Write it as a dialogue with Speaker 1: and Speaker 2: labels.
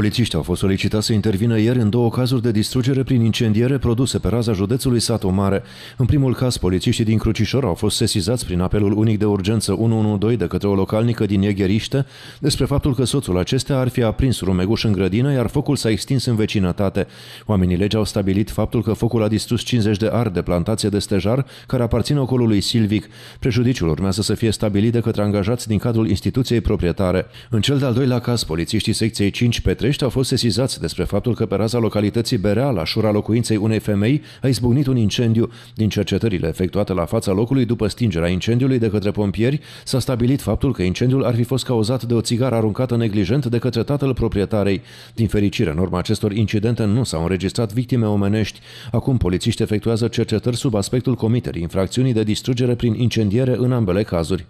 Speaker 1: Polițiștii au fost solicitați să intervină ieri în două cazuri de distrugere prin incendiere produse pe raza județului Satu Mare. În primul caz, polițiștii din Crucișor au fost sesizați prin apelul unic de urgență 112 de către o localnică din Egheriște despre faptul că soțul acestea ar fi aprins rumeguș în grădină, iar focul s-a extins în vecinătate. Oamenii legi au stabilit faptul că focul a distrus 50 de ar de plantație de stejar care aparține ocolului silvic. Prejudiciul urmează să fie stabilit de către angajați din cadrul instituției proprietare. În cel de-al doilea caz, polițiștii secției 5 pe polițiști au fost sesizați despre faptul că pe raza localității Berea, la șura locuinței unei femei, a izbucnit un incendiu. Din cercetările efectuate la fața locului după stingerea incendiului de către pompieri, s-a stabilit faptul că incendiul ar fi fost cauzat de o țigară aruncată neglijent de către tatăl proprietarei. Din fericire, în urma acestor incidente nu s-au înregistrat victime omenești. Acum polițiști efectuează cercetări sub aspectul comiterii infracțiunii de distrugere prin incendiere în ambele cazuri.